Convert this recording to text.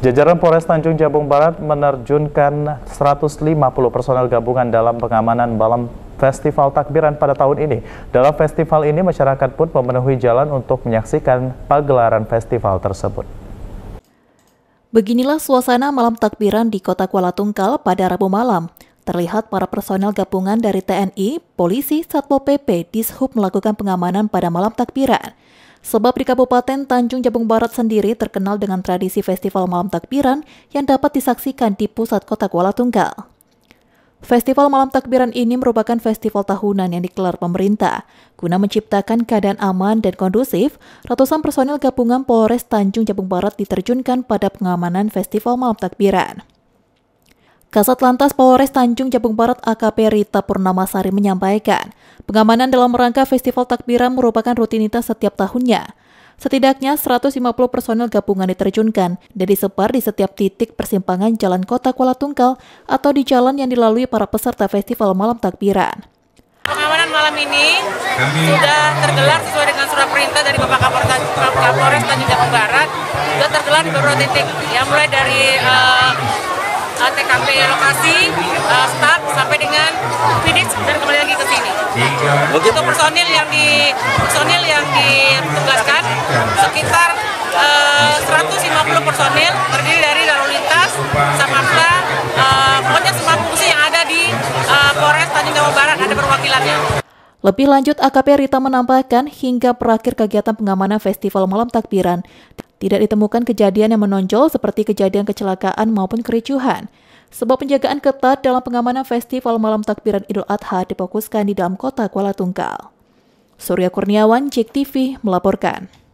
Jajaran Polres Tanjung Jabung Barat menerjunkan 150 personel gabungan dalam pengamanan malam Festival Takbiran pada tahun ini. Dalam festival ini, masyarakat pun memenuhi jalan untuk menyaksikan pagelaran festival tersebut. Beginilah suasana malam takbiran di kota Kuala Tungkal pada Rabu malam. Terlihat para personel gabungan dari TNI, polisi, Satpol PP, Dishub melakukan pengamanan pada malam takbiran. Sebab di Kabupaten Tanjung Jabung Barat sendiri terkenal dengan tradisi festival malam takbiran yang dapat disaksikan di pusat kota Kuala Tunggal. Festival malam takbiran ini merupakan festival tahunan yang dikelar pemerintah. Guna menciptakan keadaan aman dan kondusif, ratusan personil gabungan Polres Tanjung Jabung Barat diterjunkan pada pengamanan festival malam takbiran. Kasat Lantas Polres Tanjung Jabung Barat AKP Rita Purnamasari menyampaikan, pengamanan dalam rangka Festival Takbiran merupakan rutinitas setiap tahunnya. Setidaknya 150 personel gabungan diterjunkan dan disebar di setiap titik persimpangan Jalan Kota Kuala Tungkal atau di jalan yang dilalui para peserta festival malam takbiran. Pengamanan malam ini sudah tergelar sesuai dengan surat perintah dari Bapak Kapolres Tanjung Jabung Barat, sudah tergelar di beberapa titik, ya mulai dari uh, lokasi uh, eh, start sampai dengan finish dan kembali lagi ke sini. Begitu. Itu personil yang di personil yang ditugaskan sekitar eh, uh, 150 personil terdiri dari lalu lintas, samapta, uh, eh, pokoknya semua fungsi yang ada di uh, Polres Tanjung Jawa Barat ada perwakilannya. Lebih lanjut, AKP Rita menambahkan hingga berakhir kegiatan pengamanan Festival Malam Takbiran, tidak ditemukan kejadian yang menonjol seperti kejadian kecelakaan maupun kericuhan. Sebab penjagaan ketat dalam pengamanan festival malam takbiran Idul Adha dipokuskan di dalam kota Kuala Tunggal. Surya Kurniawan, JEK TV, melaporkan.